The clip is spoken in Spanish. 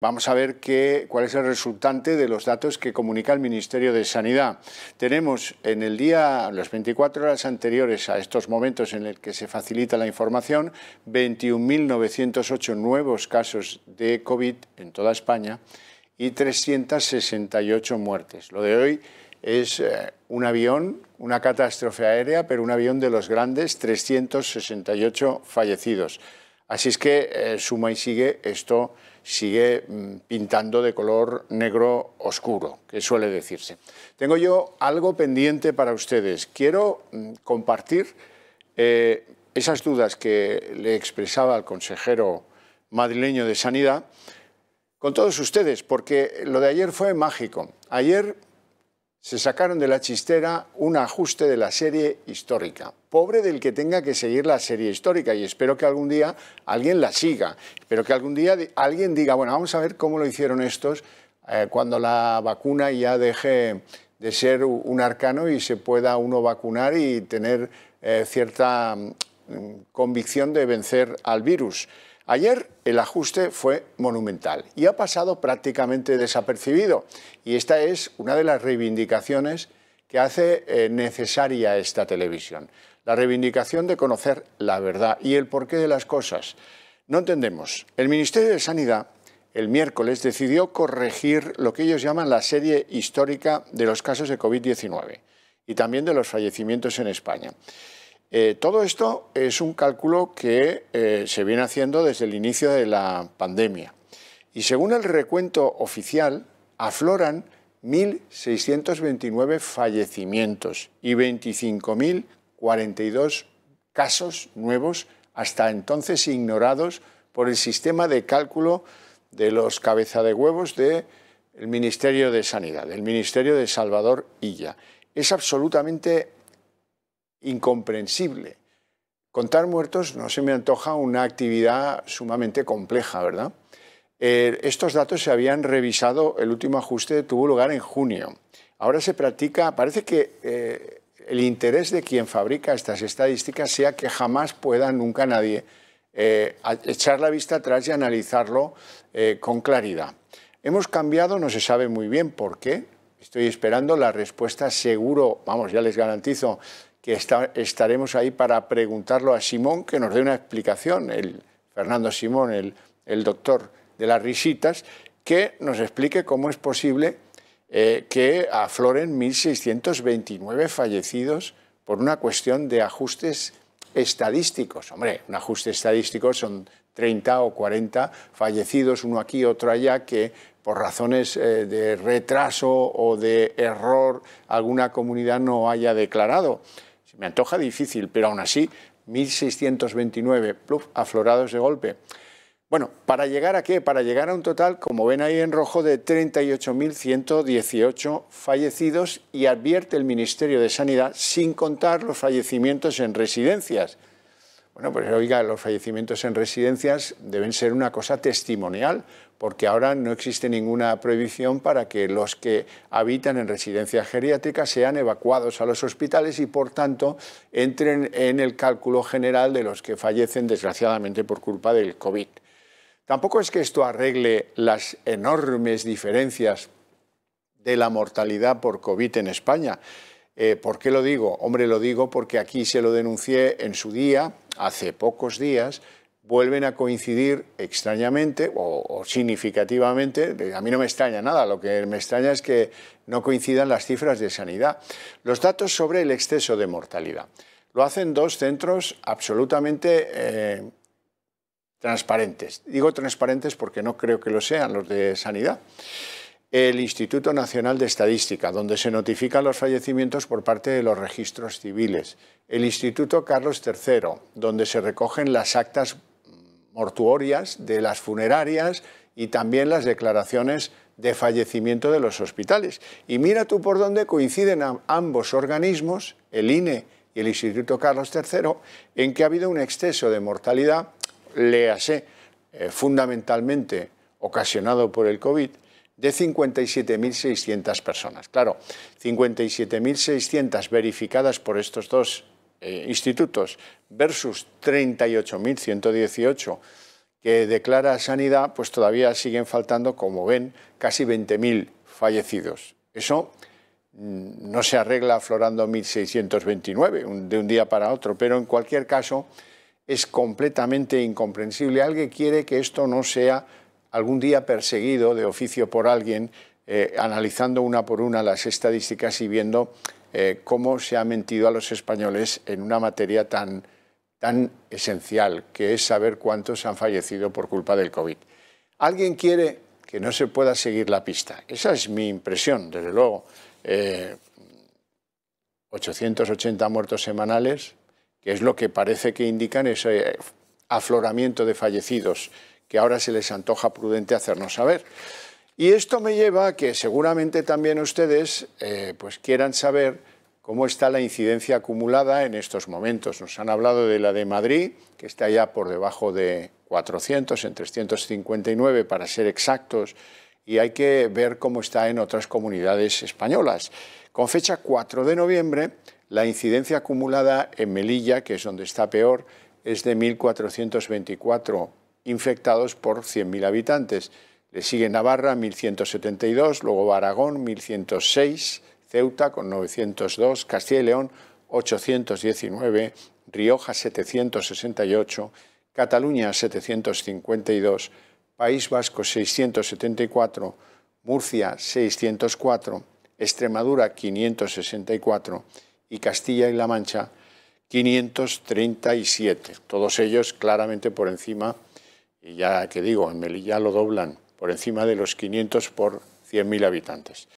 Vamos a ver qué, cuál es el resultante de los datos que comunica el Ministerio de Sanidad. Tenemos en el día, las 24 horas anteriores a estos momentos en el que se facilita la información, 21.908 nuevos casos de COVID en toda España y 368 muertes. Lo de hoy es eh, un avión, una catástrofe aérea, pero un avión de los grandes, 368 fallecidos. Así es que eh, suma y sigue esto sigue mm, pintando de color negro oscuro, que suele decirse. Tengo yo algo pendiente para ustedes. Quiero mm, compartir eh, esas dudas que le expresaba al consejero madrileño de Sanidad con todos ustedes, porque lo de ayer fue mágico. Ayer se sacaron de la chistera un ajuste de la serie histórica. Pobre del que tenga que seguir la serie histórica y espero que algún día alguien la siga, espero que algún día alguien diga, bueno, vamos a ver cómo lo hicieron estos eh, cuando la vacuna ya deje de ser un arcano y se pueda uno vacunar y tener eh, cierta mm, convicción de vencer al virus. Ayer el ajuste fue monumental y ha pasado prácticamente desapercibido y esta es una de las reivindicaciones que hace eh, necesaria esta televisión. La reivindicación de conocer la verdad y el porqué de las cosas. No entendemos. El Ministerio de Sanidad el miércoles decidió corregir lo que ellos llaman la serie histórica de los casos de COVID-19 y también de los fallecimientos en España. Eh, todo esto es un cálculo que eh, se viene haciendo desde el inicio de la pandemia y según el recuento oficial afloran 1.629 fallecimientos y 25.042 casos nuevos hasta entonces ignorados por el sistema de cálculo de los cabeza de huevos del Ministerio de Sanidad, del Ministerio de Salvador Illa. Es absolutamente incomprensible. Contar muertos no se me antoja una actividad sumamente compleja, ¿verdad? Eh, estos datos se habían revisado, el último ajuste tuvo lugar en junio. Ahora se practica, parece que eh, el interés de quien fabrica estas estadísticas sea que jamás pueda nunca nadie eh, echar la vista atrás y analizarlo con claridad. Hemos cambiado, no se sabe muy bien por qué, estoy esperando la respuesta seguro, vamos, ya les garantizo, estaremos ahí para preguntarlo a Simón, que nos dé una explicación, el Fernando Simón, el, doctor de las risitas, que nos explique cómo es posible eh, que afloren 1.629 fallecidos por una cuestión de ajustes estadísticos. Hombre, un ajuste estadístico son 30 o 40 fallecidos, uno aquí, otro allá, que por razones eh, de retraso o de error alguna comunidad no haya declarado me antoja difícil, pero aún así 1.629 aflorados de golpe. Bueno, ¿para llegar a qué? Para llegar a un total, como ven ahí en rojo, de 38.118 fallecidos y advierte el Ministerio de Sanidad sin contar los fallecimientos en residencias, bueno, pues oiga, los fallecimientos en residencias deben ser una cosa testimonial, porque ahora no existe ninguna prohibición para que los que habitan en residencias geriátricas sean evacuados a los hospitales y, por tanto, entren en el cálculo general de los que fallecen, desgraciadamente, por culpa del COVID. Tampoco es que esto arregle las enormes diferencias de la mortalidad por COVID en España. Eh, ¿Por qué lo digo? Hombre, lo digo porque aquí se lo denuncié en su día hace pocos días, vuelven a coincidir extrañamente o, significativamente, a mí no me extraña nada, lo que me extraña es que no coincidan las cifras de sanidad, los datos sobre el exceso de mortalidad. Lo hacen dos centros absolutamente eh, transparentes. Digo transparentes porque no creo que lo sean los de sanidad el Instituto Nacional de Estadística, donde se notifican los fallecimientos por parte de los registros civiles, el Instituto Carlos III, donde se recogen las actas mortuorias de las funerarias y también las declaraciones de fallecimiento de los hospitales. Y mira tú por dónde coinciden ambos organismos, el INE y el Instituto Carlos III, en que ha habido un exceso de mortalidad, léase, eh, fundamentalmente ocasionado por el COVID, de 57.600 personas. Claro, 57.600 verificadas por estos dos eh, institutos versus 38.118 que declara Sanidad, pues todavía siguen faltando, como ven, casi 20.000 fallecidos. Eso mm, no se arregla aflorando 1.629 de un día para otro, pero en cualquier caso es completamente incomprensible. Alguien quiere que esto no sea algún día perseguido de oficio por alguien, eh, analizando una por una las estadísticas y viendo eh, cómo se ha mentido a los españoles en una materia tan, esencial, que es saber cuántos han fallecido por culpa del COVID. Alguien quiere que no se pueda seguir la pista. Esa es mi impresión, desde luego. 880 eh, muertos semanales, que es lo que parece que indican ese afloramiento de fallecidos que ahora se les antoja prudente hacernos saber. Y esto me lleva a que seguramente también ustedes eh, pues quieran saber cómo está la incidencia acumulada en estos momentos. Nos han hablado de la de Madrid, que está ya por debajo de 400, en 359 para ser exactos, y hay que ver cómo está en otras comunidades españolas. Con fecha 4 de noviembre, la incidencia acumulada en Melilla, que es donde está peor, es de 1.424 infectados por 100.000 habitantes. Le sigue Navarra, 1.172, luego Aragón, 1.106, Ceuta con 902, Castilla y León, 819, Rioja, 768, Cataluña, 752, País Vasco, 674, Murcia, 604, Extremadura, 564 y Castilla y La Mancha, 537. Todos ellos claramente por encima de y ya que digo, en Melilla lo doblan por encima de los 500 por 100.000 habitantes.